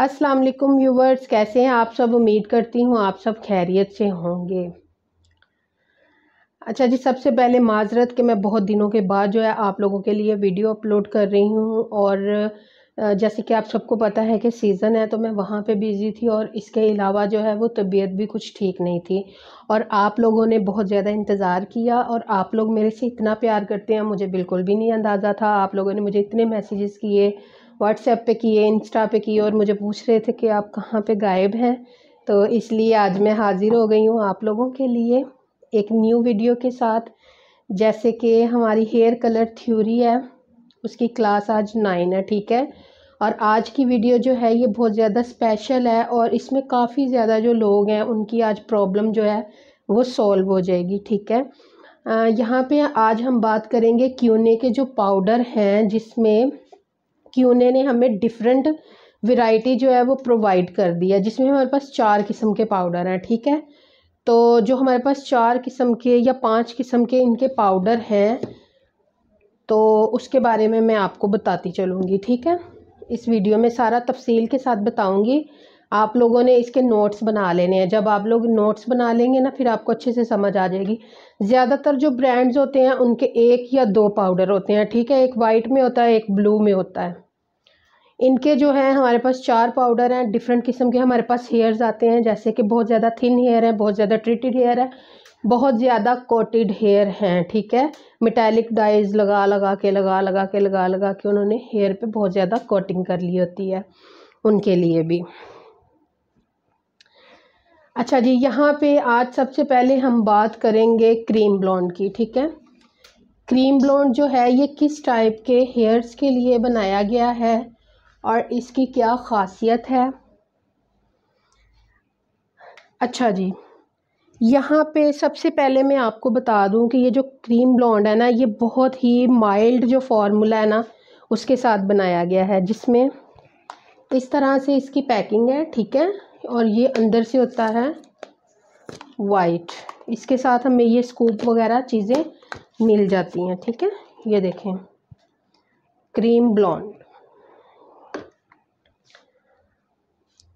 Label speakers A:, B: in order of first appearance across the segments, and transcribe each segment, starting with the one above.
A: अस्सलाम वालेकुम व्यूवर्स कैसे हैं आप सब उम्मीद करती हूँ आप सब खैरियत से होंगे अच्छा जी सबसे पहले माजरत कि मैं बहुत दिनों के बाद जो है आप लोगों के लिए वीडियो अपलोड कर रही हूँ और जैसे कि आप सबको पता है कि सीज़न है तो मैं वहाँ पे बिज़ी थी और इसके अलावा जो है वो तबीयत भी कुछ ठीक नहीं थी और आप लोगों ने बहुत ज़्यादा इंतज़ार किया और आप लोग मेरे से इतना प्यार करते हैं मुझे बिल्कुल भी नहीं अंदाज़ा था आप लोगों ने मुझे इतने मैसेजेस किए व्हाट्सएप पे किए इंस्टा पे किए और मुझे पूछ रहे थे कि आप कहाँ पे गायब हैं तो इसलिए आज मैं हाज़िर हो गई हूँ आप लोगों के लिए एक न्यू वीडियो के साथ जैसे कि हमारी हेयर कलर थ्योरी है उसकी क्लास आज नाइन है ठीक है और आज की वीडियो जो है ये बहुत ज़्यादा स्पेशल है और इसमें काफ़ी ज़्यादा जो लोग हैं उनकी आज प्रॉब्लम जो है वो सॉल्व हो जाएगी ठीक है यहाँ पे आज हम बात करेंगे क्यूने के जो पाउडर हैं जिसमें कि उन्होंने हमें डिफरेंट वैरायटी जो है वो प्रोवाइड कर दी है जिसमें हमारे पास चार किस्म के पाउडर हैं ठीक है तो जो हमारे पास चार किस्म के या पांच किस्म के इनके पाउडर हैं तो उसके बारे में मैं आपको बताती चलूँगी ठीक है इस वीडियो में सारा तफसील के साथ बताऊँगी आप लोगों ने इसके नोट्स बना लेने हैं जब आप लोग नोट्स बना लेंगे ना फिर आपको अच्छे से समझ आ जाएगी ज़्यादातर जो ब्रांड्स होते हैं उनके एक या दो पाउडर होते हैं ठीक है एक वाइट में होता है एक ब्लू में होता है इनके जो हैं हमारे पास चार पाउडर हैं डिफरेंट किस्म के हमारे पास हेयर्स आते हैं जैसे कि बहुत ज़्यादा थिन हेयर है बहुत ज़्यादा ट्रीटेड हेयर है बहुत ज़्यादा कोटेड हेयर हैं ठीक है मेटेलिक डाइज लगा लगा के लगा लगा के लगा लगा के उन्होंने हेयर पे बहुत ज़्यादा कोटिंग कर ली होती है उनके लिए भी अच्छा जी यहाँ पे आज सबसे पहले हम बात करेंगे क्रीम ब्लॉन्ड की ठीक है क्रीम ब्लॉन्ड जो है ये किस टाइप के हेयर्स के लिए बनाया गया है और इसकी क्या ख़ासियत है अच्छा जी यहाँ पे सबसे पहले मैं आपको बता दूँ कि ये जो क्रीम ब्लॉन्ड है ना ये बहुत ही माइल्ड जो फार्मूला है ना उसके साथ बनाया गया है जिसमें इस तरह से इसकी पैकिंग है ठीक है और ये अंदर से होता है वाइट इसके साथ हमें ये स्कूप वगैरह चीज़ें मिल जाती हैं ठीक है ये देखें क्रीम ब्लॉन्ड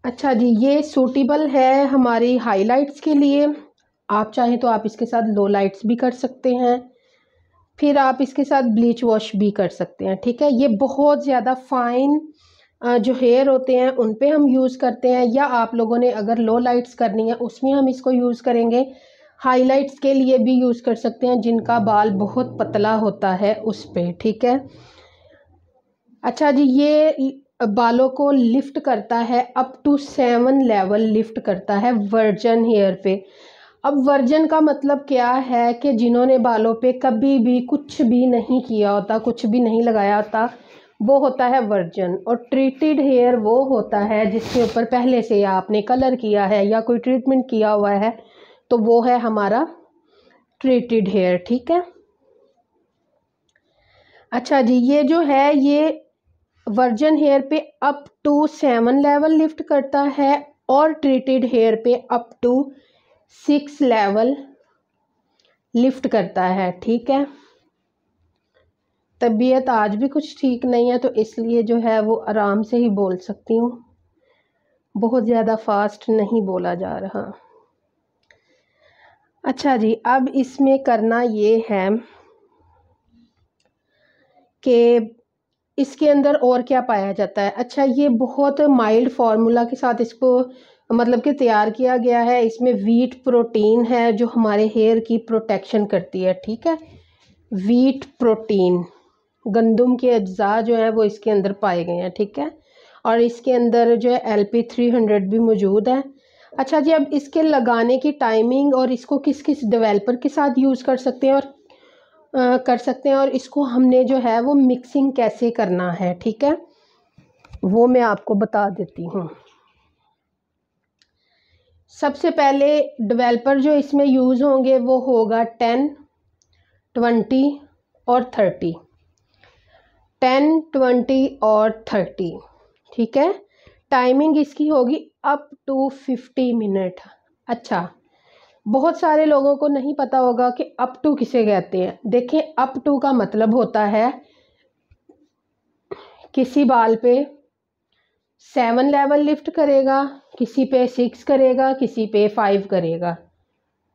A: अच्छा जी ये सूटेबल है हमारी हाइलाइट्स के लिए आप चाहें तो आप इसके साथ लो लाइट्स भी कर सकते हैं फिर आप इसके साथ ब्लीच वॉश भी कर सकते हैं ठीक है ये बहुत ज़्यादा फाइन जो हेयर होते हैं उन पे हम यूज़ करते हैं या आप लोगों ने अगर लो लाइट्स करनी है उसमें हम इसको यूज़ करेंगे हाइलाइट्स के लिए भी यूज़ कर सकते हैं जिनका बाल बहुत पतला होता है उस पर ठीक है अच्छा जी ये बालों को लिफ्ट करता है up to seven level lift करता है वर्जन हेयर पे अब वर्जन का मतलब क्या है कि जिन्होंने बालों पे कभी भी कुछ भी नहीं किया होता कुछ भी नहीं लगाया होता वो होता है वर्जन और ट्रीटेड हेयर वो होता है जिसके ऊपर पहले से आपने कलर किया है या कोई ट्रीटमेंट किया हुआ है तो वो है हमारा ट्रीटेड हेयर ठीक है अच्छा जी ये जो है ये वर्जन हेयर पे up to seven level lift करता है और ट्रीटेड हेयर पे up to six level lift करता है ठीक है तबीयत आज भी कुछ ठीक नहीं है तो इसलिए जो है वो आराम से ही बोल सकती हूँ बहुत ज़्यादा फास्ट नहीं बोला जा रहा अच्छा जी अब इसमें करना ये है कि इसके अंदर और क्या पाया जाता है अच्छा ये बहुत माइल्ड फार्मूला के साथ इसको मतलब कि तैयार किया गया है इसमें वीट प्रोटीन है जो हमारे हेयर की प्रोटेक्शन करती है ठीक है वीट प्रोटीन गंदम के अज्जा जो है वो इसके अंदर पाए गए हैं ठीक है और इसके अंदर जो है एल पी थ्री हंड्रेड भी मौजूद है अच्छा जी अब इसके लगाने की टाइमिंग और इसको किस किस डेवलपर के साथ यूज़ कर सकते हैं और आ, कर सकते हैं और इसको हमने जो है वो मिक्सिंग कैसे करना है ठीक है वो मैं आपको बता देती हूँ सबसे पहले डेवलपर जो इसमें यूज़ होंगे वो होगा टेन ट्वेंटी और थर्टी टेन ट्वेंटी और थर्टी ठीक है टाइमिंग इसकी होगी अप टू फिफ्टी मिनट अच्छा बहुत सारे लोगों को नहीं पता होगा कि अप टू किसे कहते हैं देखें अप टू का मतलब होता है किसी बाल पे सेवन लेवल लिफ्ट करेगा किसी पे सिक्स करेगा किसी पे फाइव करेगा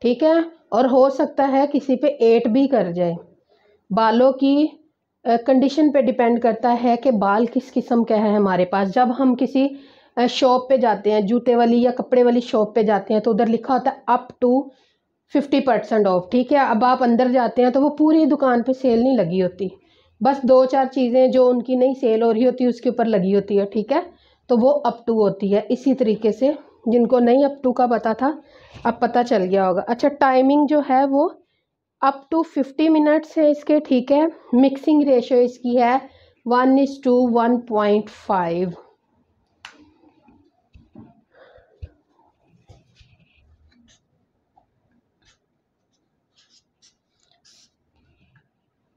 A: ठीक है और हो सकता है किसी पे एट भी कर जाए बालों की कंडीशन पे डिपेंड करता है कि बाल किस किस्म के हैं हमारे पास जब हम किसी शॉप पे जाते हैं जूते वाली या कपड़े वाली शॉप पे जाते हैं तो उधर लिखा होता है up to fifty percent off ठीक है अब आप अंदर जाते हैं तो वो पूरी दुकान पे सेल नहीं लगी होती बस दो चार चीज़ें जो उनकी नहीं सेल हो रही होती उसके ऊपर लगी होती है ठीक है तो वो अप टू होती है इसी तरीके से जिनको नहीं अप टू का पता था अब पता चल गया होगा अच्छा टाइमिंग जो है वो अप टू फिफ्टी मिनट्स है इसके ठीक है मिक्सिंग रेशो इसकी है one is to one point five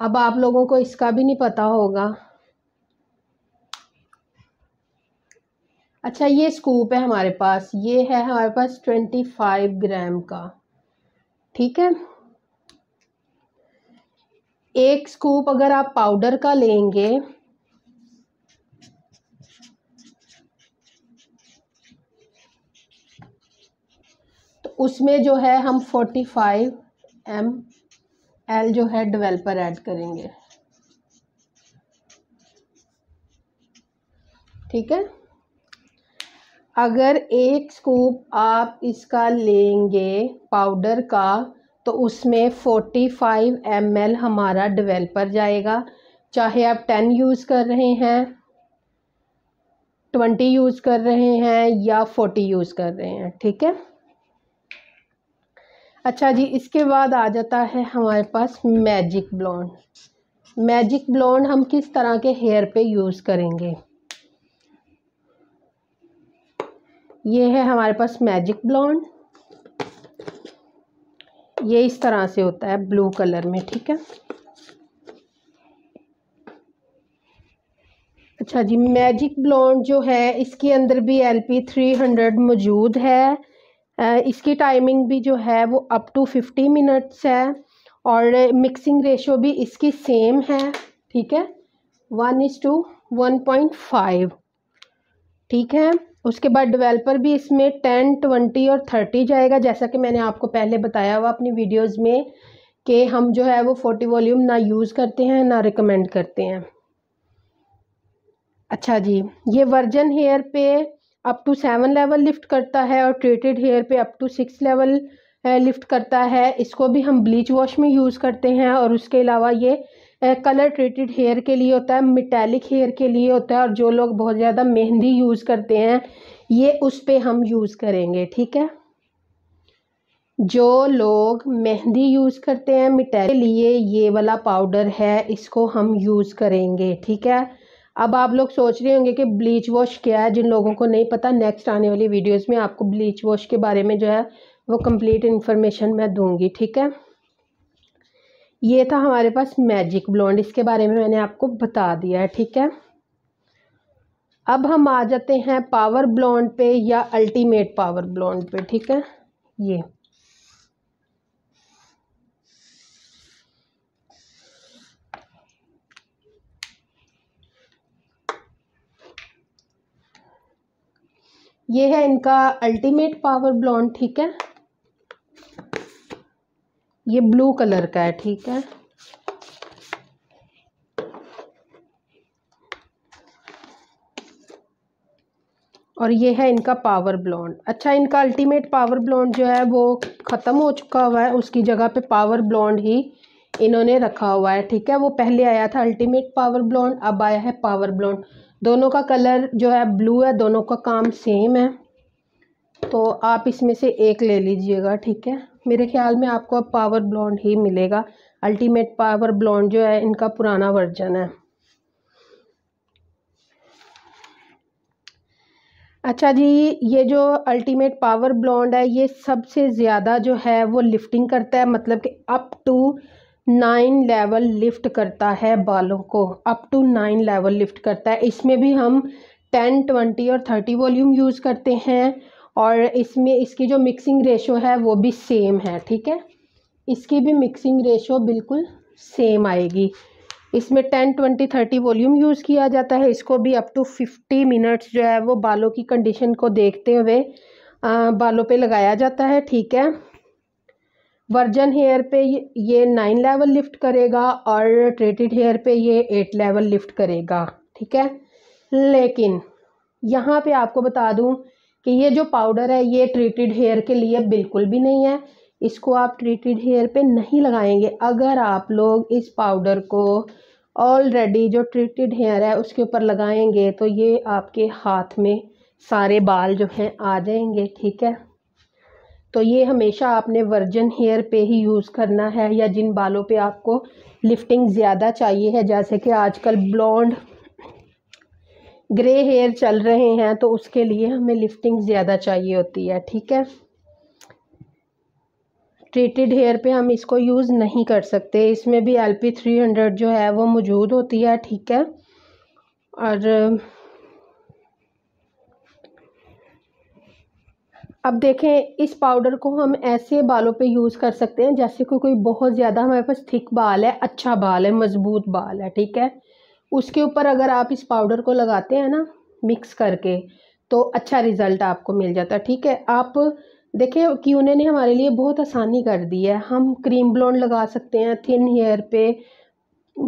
A: अब आप लोगों को इसका भी नहीं पता होगा अच्छा ये स्कूप है हमारे पास ये है हमारे पास ट्वेंटी फाइव ग्राम का ठीक है एक स्कूप अगर आप पाउडर का लेंगे तो उसमें जो है हम फोर्टी फाइव एम एल जो है डेवलपर ऐड करेंगे ठीक है अगर एक स्कूप आप इसका लेंगे पाउडर का तो उसमें फोर्टी फाइव एम एल हमारा डेवलपर जाएगा चाहे आप टेन यूज़ कर रहे हैं ट्वेंटी यूज़ कर रहे हैं या 40 यूज़ कर रहे हैं ठीक है अच्छा जी इसके बाद आ जाता है हमारे पास मैजिक ब्लॉन्ड मैजिक ब्लॉन्ड हम किस तरह के हेयर पे यूज़ करेंगे ये है हमारे पास मैजिक ब्लॉन्ड ये इस तरह से होता है ब्लू कलर में ठीक है अच्छा जी मैजिक ब्लॉन्ड जो है इसके अंदर भी एल पी थ्री हंड्रेड मौजूद है इसकी टाइमिंग भी जो है वो अप टू फिफ्टी मिनट्स है और मिक्सिंग रेशो भी इसकी सेम है ठीक है one is to one point five ठीक है उसके बाद डेवलपर भी इसमें टेन ट्वेंटी और थर्टी जाएगा जैसा कि मैंने आपको पहले बताया हुआ अपनी वीडियोस में कि हम जो है वो फोर्टी वॉल्यूम ना यूज़ करते हैं ना रिकमेंड करते हैं अच्छा जी ये वर्जन हेयर पे up to seven level lift करता है और ट्रेटेड हेयर पे up to six level lift करता है इसको भी हम ब्लीच वॉश में यूज़ करते हैं और उसके अलावा ये कलर ट्रेटेड हेयर के लिए होता है मिटेलिक हेयर के लिए होता है और जो लोग बहुत ज़्यादा मेहंदी यूज़ करते हैं ये उस पर हम यूज़ करेंगे ठीक है जो लोग मेहंदी यूज़ करते हैं मिटेलिक के लिए ये वाला पाउडर है इसको हम यूज़ करेंगे ठीक है अब आप लोग सोच रहे होंगे कि ब्लीच वॉश क्या है जिन लोगों को नहीं पता नेक्स्ट आने वाली वीडियोस में आपको ब्लीच वॉश के बारे में जो है वो कंप्लीट इन्फॉर्मेशन मैं दूंगी ठीक है ये था हमारे पास मैजिक ब्लॉन्ड इसके बारे में मैंने आपको बता दिया है ठीक है अब हम आ जाते हैं पावर ब्लॉन्ड पे या अल्टीमेट पावर ब्लॉन्ड पे ठीक है ये ये है इनका अल्टीमेट पावर ब्लॉन्ड ठीक है ये ब्लू कलर का है ठीक है और ये है इनका पावर ब्लॉन्ड अच्छा इनका अल्टीमेट पावर ब्लॉन्ड जो है वो ख़त्म हो चुका हुआ है उसकी जगह पे पावर ब्लॉन्ड ही इन्होंने रखा हुआ है ठीक है वो पहले आया था अल्टीमेट पावर ब्लॉन्ड अब आया है पावर ब्लॉन्ड दोनों का कलर जो है ब्लू है दोनों का काम सेम है तो आप इसमें से एक ले लीजिएगा ठीक है मेरे ख्याल में आपको अब पावर ब्लॉन्ड ही मिलेगा अल्टीमेट पावर ब्लॉन्ड जो है इनका पुराना वर्जन है अच्छा जी ये जो अल्टीमेट पावर ब्लॉन्ड है ये सबसे ज़्यादा जो है वो लिफ्टिंग करता है मतलब कि up to nine level lift करता है बालों को up to nine level lift करता है इसमें भी हम टेन ट्वेंटी और थर्टी वॉल्यूम यूज़ करते हैं और इसमें इसकी जो मिक्सिंग रेशो है वो भी सेम है ठीक है इसकी भी मिक्सिंग रेशो बिल्कुल सेम आएगी इसमें ten twenty thirty volume use किया जाता है इसको भी अप टू फिफ्टी मिनट्स जो है वो बालों की कंडीशन को देखते हुए आ, बालों पे लगाया जाता है ठीक है वर्जन हेयर पे ये नाइन लेवल लिफ्ट करेगा और ट्रेटेड हेयर पे ये एट लेवल लिफ्ट करेगा ठीक है लेकिन यहाँ पे आपको बता दूँ कि ये जो पाउडर है ये ट्रीटेड हेयर के लिए बिल्कुल भी नहीं है इसको आप ट्रीटेड हेयर पे नहीं लगाएंगे अगर आप लोग इस पाउडर को ऑलरेडी जो ट्रीटेड हेयर है उसके ऊपर लगाएंगे तो ये आपके हाथ में सारे बाल जो हैं आ जाएंगे ठीक है तो ये हमेशा आपने वर्जन हेयर पे ही यूज़ करना है या जिन बालों पे आपको लिफ्टिंग ज़्यादा चाहिए है जैसे कि आजकल ब्लॉन्ड ग्रे हेयर चल रहे हैं तो उसके लिए हमें लिफ्टिंग ज़्यादा चाहिए होती है ठीक है ट्रीटेड हेयर पे हम इसको यूज़ नहीं कर सकते इसमें भी एल पी थ्री हंड्रेड जो है वो मौजूद होती है ठीक है और अब देखें इस पाउडर को हम ऐसे बालों पे यूज़ कर सकते हैं जैसे कोई कोई बहुत ज़्यादा हमारे पास थिक बाल है अच्छा बाल है मज़बूत बाल है ठीक है उसके ऊपर अगर आप इस पाउडर को लगाते हैं ना मिक्स करके तो अच्छा रिज़ल्ट आपको मिल जाता है ठीक है आप देखें कि उन्होंने हमारे लिए बहुत आसानी कर दी है हम क्रीम ब्लोन लगा सकते हैं थिन हेयर पे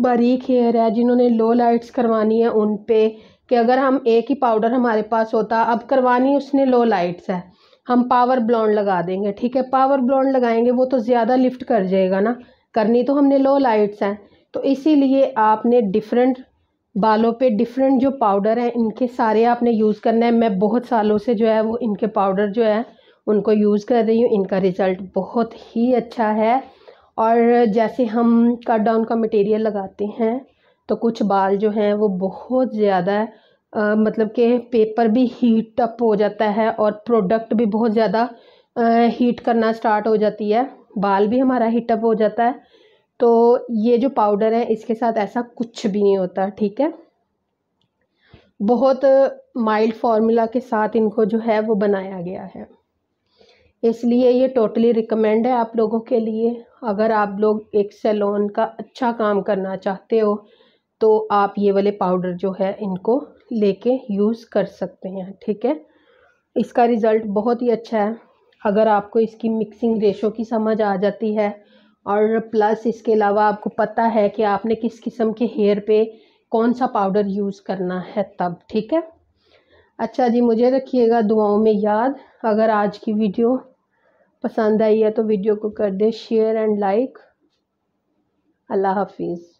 A: बारीक हेयर है जिन्होंने लो लाइट्स करवानी है उन पे कि अगर हम एक ही पाउडर हमारे पास होता अब करवानी उसने लो लाइट्स है हम पावर ब्लॉन्ड लगा देंगे ठीक है पावर ब्लॉन्ड लगाएंगे वो तो ज़्यादा लिफ्ट कर जाएगा ना करनी तो हमने लो लाइट्स हैं तो इसीलिए आपने डिफरेंट बालों पे डिफरेंट जो पाउडर हैं इनके सारे आपने यूज़ करना है मैं बहुत सालों से जो है वो इनके पाउडर जो है उनको यूज़ कर रही हूँ इनका रिज़ल्ट बहुत ही अच्छा है और जैसे हम कट डाउन का मटेरियल लगाते हैं तो कुछ बाल जो हैं वो बहुत ज़्यादा मतलब के पेपर भी हीट अप हो जाता है और प्रोडक्ट भी बहुत ज़्यादा हीट करना स्टार्ट हो जाती है बाल भी हमारा हीट अप हो जाता है तो ये जो पाउडर है इसके साथ ऐसा कुछ भी नहीं होता ठीक है बहुत माइल्ड फॉर्मूला के साथ इनको जो है वो बनाया गया है इसलिए ये टोटली रिकमेंड है आप लोगों के लिए अगर आप लोग एक सैलून का अच्छा काम करना चाहते हो तो आप ये वाले पाउडर जो है इनको लेके यूज़ कर सकते हैं ठीक है इसका रिज़ल्ट बहुत ही अच्छा है अगर आपको इसकी मिक्सिंग रेशो की समझ आ जाती है और प्लस इसके अलावा आपको पता है कि आपने किस किस्म के हेयर पे कौन सा पाउडर यूज़ करना है तब ठीक है अच्छा जी मुझे रखिएगा दुआओं में याद अगर आज की वीडियो पसंद आई है तो वीडियो को कर दे शेयर एंड लाइक अल्लाह हाफिज़